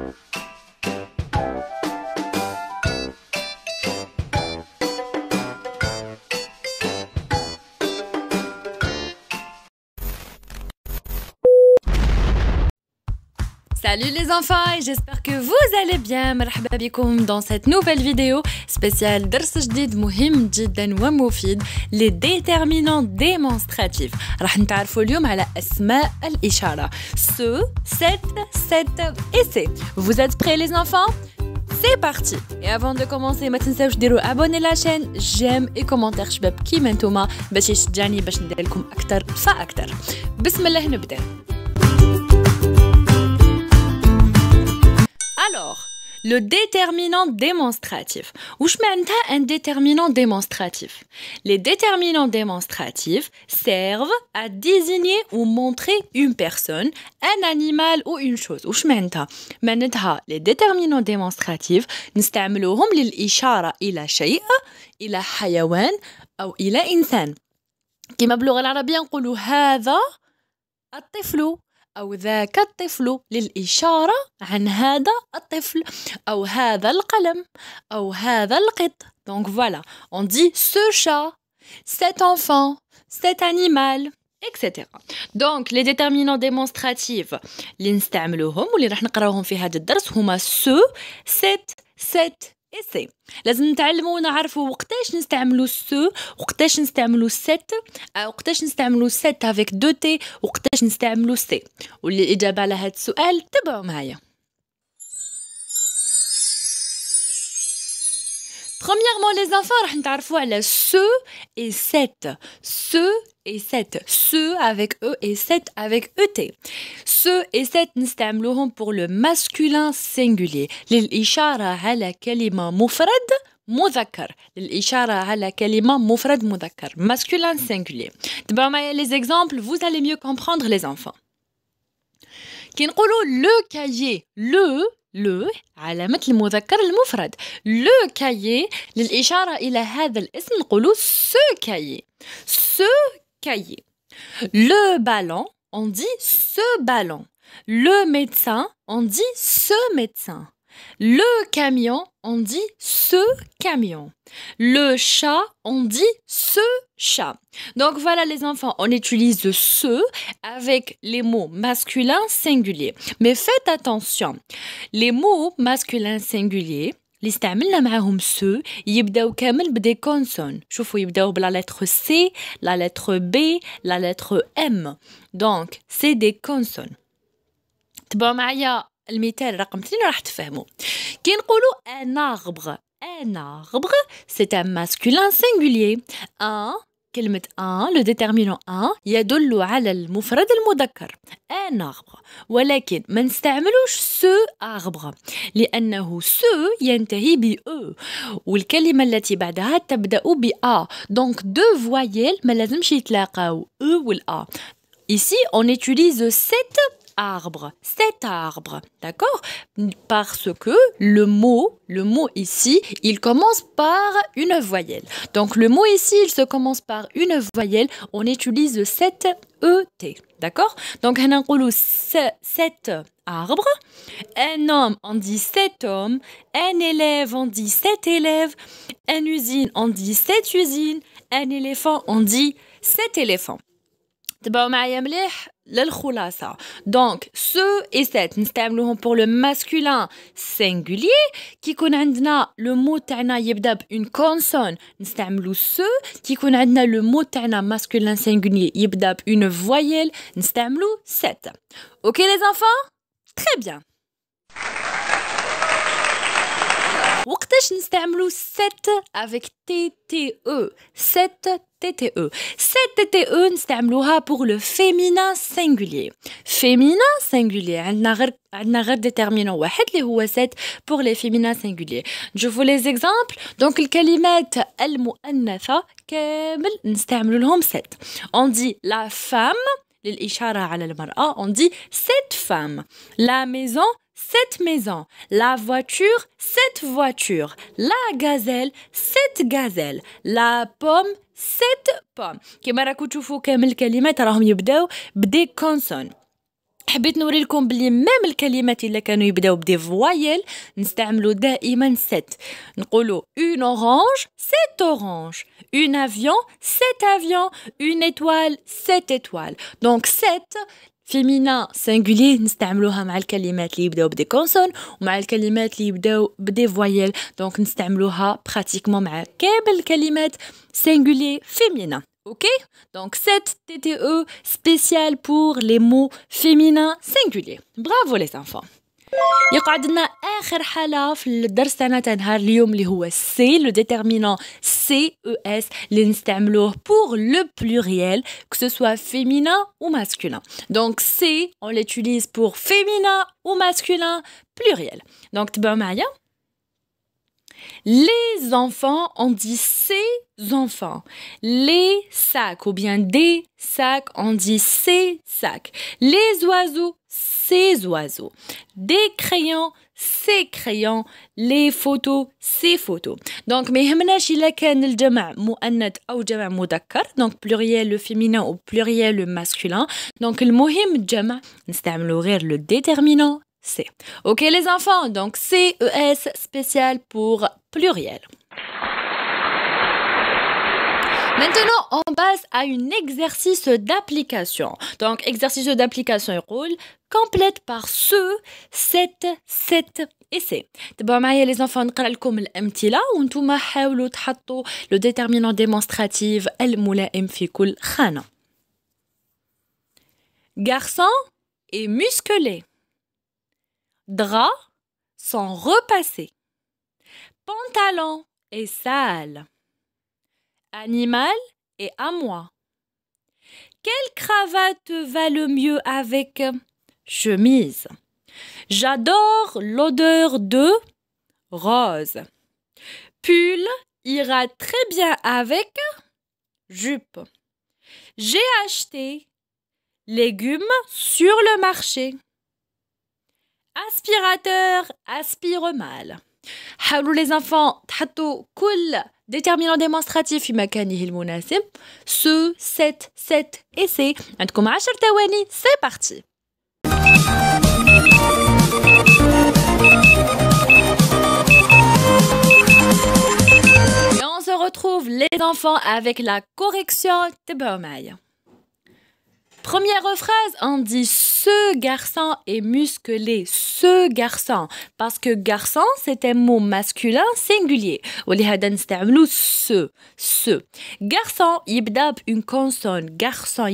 Thank you. Salut les enfants et j'espère que vous allez bien. Marhaba dans cette nouvelle vidéo spéciale درس جديد مهم جدا ومفيد les déterminants démonstratifs. راح نتعرفوا اليوم على al الاشاره. Ce, cette, cette et c'est. Vous êtes prêts les enfants C'est parti. Et avant de commencer, pas je vous à la chaîne, j'aime et commentaire chbab vous mentouma باش يشجعني باش ندير لكم اكثر فاكثر. بسم الله le déterminant démonstratif. Ouchmenta un déterminant démonstratif. Les déterminants démonstratifs servent à désigner ou montrer une personne, un animal ou une chose. Ouchmenta. Manetha, les déterminants démonstratifs, nous نستعملوهم للإشارة إلى شيء, إلى حيوان أو إلى إنسان. كما باللغة العربية نقولوا هذا الطفل أو ذاك الطفل للإشارة عن هذا الطفل أو هذا القلم أو هذا القط دونك فوالا on dit ce chat, cet enfant, cet animal. etc. Donc les déterminants démonstratifs اللي نستعملوهم واللي راح نقراوهم في هذا الدرس هما ce, سيت cette, اسي لازم نتعلموا ونعرفوا وقتاش نستعملوا سو وقتاش نستعملوا سيت آه، وقتاش نستعملوا سيت افيك دو تي وقتاش نستعملوا سي واللي الاجابه على هذا السؤال تبعوا معايا Premièrement, les enfants, on va سو et cette. Ce et 7. Ce avec E et 7 avec ET. Ce et 7 les utilisons pour le masculin singulier. l'ishaara à la kalima mufrad mouzakar. l'ishaara à la kalima mufrad mouzakar. Masculin singulier. D'abord, les exemples, vous allez mieux comprendre les enfants. Kinkolo, le cahier, le. Le علامة المذكر المفرد le كايي للإشارة إلى هذا الاسم ce cahier. Ce cahier cahier. Le ballon, on dit ce ballon. Le médecin, on dit ce médecin. Le camion, on dit ce camion. Le chat, on dit ce chat. Donc voilà les enfants, on utilise ce avec les mots masculins singuliers. Mais faites attention, les mots masculins singuliers les termes qu'on a utilisé, ils des consonnes. Regardez, la lettre C, la lettre B, la lettre M. Donc, c'est des consonnes. Tu un arbre. Un arbre, c'est un masculin singulier. Un كلمة أن لو ديتيرمينون أن يدل على المفرد المذكر أن أغبغ ولكن ما نستعملوش سو أغبغ لأنه سو ينتهي ب أو e. والكلمة التي بعدها تبدأ ب أ دونك دو فوايل ما لازمش يتلاقاو أو e والأ Ici, on utilise cette arbre, cet arbre, d'accord Parce que le mot, le mot ici, il commence par une voyelle. Donc le mot ici, il se commence par une voyelle. On utilise E, ET, d'accord Donc un cet arbre, un homme, on dit sept homme, un élève, on dit sept élèves, une usine, on dit cette usines, un éléphant, on dit cet éléphant. Donc, ce et cette, nous pour le masculin singulier, qui connaît le mot ta'na yebdab une consonne, nous ce, qui connaît le mot ta'na masculin singulier yebdab une voyelle, nous cette. Ok les enfants Très bien. وقتاش نستعملوا 7 avec TTE 7 TTE 7 TTE نستعملوها pour le féminin singulier féminin singulier عندنا غير عندنا غير déterminant واحد 7 pour les féminins singuliers je vous les exemples donc les calimètre المؤنثة كامل نستعملوا لهم 7 on dit la femme للإشارة على المرأة on dit cette femme la maison Sept maisons, la voiture, sept voitures, la gazelle, sept gazelles, la pomme, sept pommes. Comme vous avez vu, tous les mots commencent avec des consonnes. Je vais vous montrer les mêmes mots que les voyelles. On utilise toujours sept. On dit une orange, sept oranges, un avion, sept avions, une étoile, sept étoiles. Donc sept... Féminin singulier, nous l'utilisons avec les mots qui par des consonnes ou avec les des voyelles. Donc, nous l'utilisons pratiquement avec tous les mots singuliers féminins. Ok Donc, cette TTE spéciale pour les mots féminins singuliers. Bravo les enfants c' le déterminant C, E, S, c'est pour le pluriel, que ce soit féminin ou masculin. Donc, C, on l'utilise pour féminin ou masculin pluriel. Donc, tu les enfants, on dit ses enfants. Les sacs ou bien des sacs, on dit ses sacs. Les oiseaux, ces oiseaux. Des crayons, ses crayons. Les photos, ces photos. Donc, mais donc pluriel le féminin ou pluriel le masculin. Donc, le mohim jama, le déterminant C. Ok les enfants, donc CES spécial pour pluriel. Maintenant, on passe à un exercice d'application. Donc, exercice d'application et rôle complète par ce, cette, cette et c'est. تبعوا معايا les enfants نقرا لكم الامثله وانتم حاولوا تحطوا le déterminant démonstratif الملائم fi koul khana. Garçon est musclé. Draps sans repasser. Pantalon et sale. Animal et à moi. Quelle cravate va le mieux avec chemise J'adore l'odeur de rose. Pull ira très bien avec jupe. J'ai acheté légumes sur le marché aspirateur aspire mal. Hallo les enfants tato cool. déterminant démonstratif في مكانه المناسب ce cette cette et c'est عندكم 10 c'est parti on se retrouve les enfants avec la correction de Baumaille. Première phrase, on dit ce garçon est musclé, ce garçon. Parce que garçon, c'est un mot masculin singulier. ce, ce. Garçon, a une consonne. Garçon, a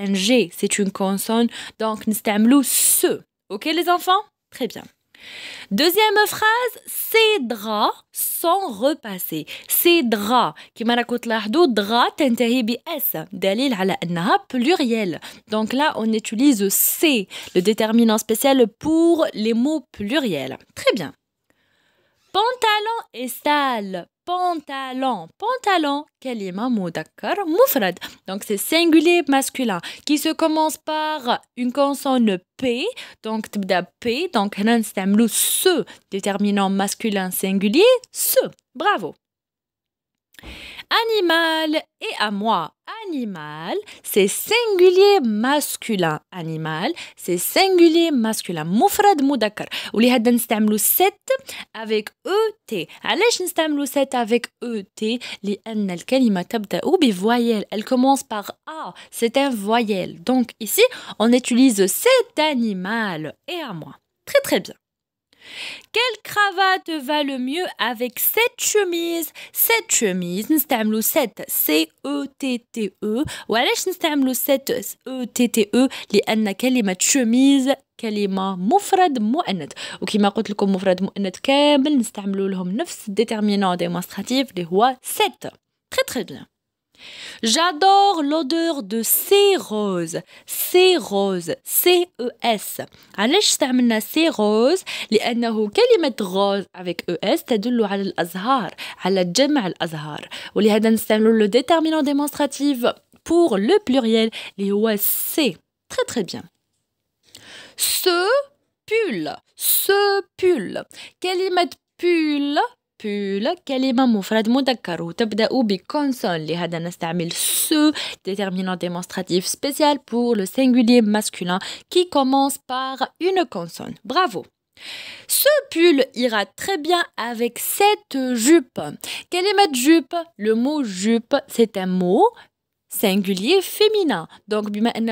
un G, c'est une consonne. Donc, utilise « ce. Ok les enfants Très bien. Deuxième phrase, ces draps sont repassés. Ces draps, qui m'a raconté draps تنتهي ب s à la pluriel. Donc là, on utilise c, le déterminant spécial pour les mots pluriels. Très bien. Pantalon et salle pantalon. Pantalon, kalima d'accord, mufrad. Donc c'est singulier masculin qui se commence par une consonne P, donc tbda P, donc lo ce déterminant masculin singulier, ce. Bravo. Animal et à moi. Animal, c'est singulier masculin. Animal, c'est singulier masculin. Mufrad moudakar. Ou les hadden 7 avec ET. Allez, stamlou 7 avec ET. Les annal ou voyelle. Elle commence par A. C'est un voyelle. Donc ici, on utilise cet animal et à moi. Très très bien. Quelle cravate va le mieux avec cette chemise Cette chemise, nous 7 C-E-T-T-E. Ou alors, nous cette, 7 E-T-T-E. Les est et chemise. كلمة مفرد مؤنث وكما قلت لكم مفرد مؤنث كامل نستعملوا لهم نفس déterminant démonstratif اللي هو 7. Très très bien. J'adore l'odeur de ces roses. Ces roses. C-E-S. Allez, je termine ces roses. Les anahu, quelle rose avec es » s de l'eau à l'azhar, à la djem azhar Ou les le déterminant démonstratif pour le pluriel, les OSC. Très très bien. Ce pull. Ce pull. Quelle pull ce déterminant démonstratif spécial pour le singulier masculin qui commence par une consonne. Bravo ce pull ira très bien avec cette jupe. Quelle est ma jupe Le mot jupe, c'est un mot singulier féminin. Donc,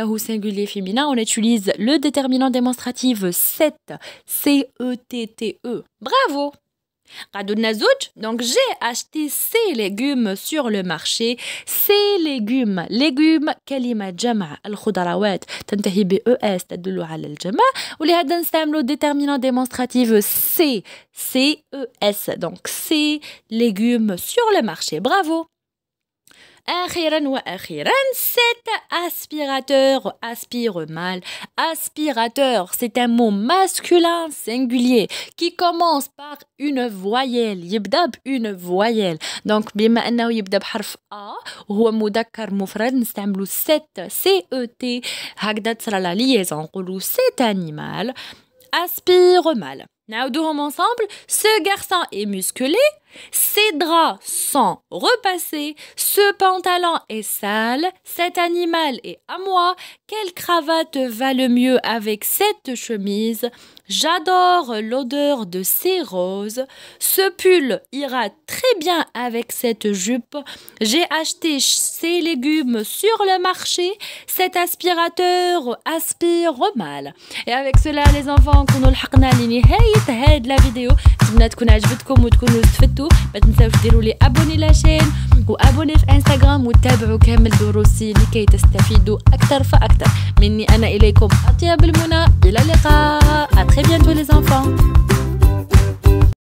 ou singulier féminin, on utilise le déterminant démonstratif 7, c e -T -T -E. Bravo donc j'ai acheté ces légumes sur le marché. Ces légumes, légumes, kalima e al al تنتهي ب ES تدل على الجمع ولهذا samlo déterminant démonstratif C, C, E, S. Donc ces légumes sur le marché. Bravo wa cet aspirateur aspire mal aspirateur c'est un mot masculin singulier qui commence par une voyelle يبدأ une voyelle donc بما أنه يبدأ بحرف a وهو مذكر مفرد نستعملو cet c e t cet animal aspire mal نعاودوهم ensemble ce garçon est musclé ces draps sont repassés, ce pantalon est sale, cet animal est à moi, quelle cravate va le mieux avec cette chemise J'adore l'odeur de ces roses, ce pull ira très bien avec cette jupe, j'ai acheté ces légumes sur le marché, cet aspirateur aspire mal. Et avec cela les enfants, on a la vidéo, سيتو ما تنساوش ديروا لي ابوني لاشين وابوني في انستغرام وتابعوا كامل دروسي لكي تستفيدوا اكثر فاكثر مني انا اليكم اطيب المنى الى اللقاء ا تري تو لي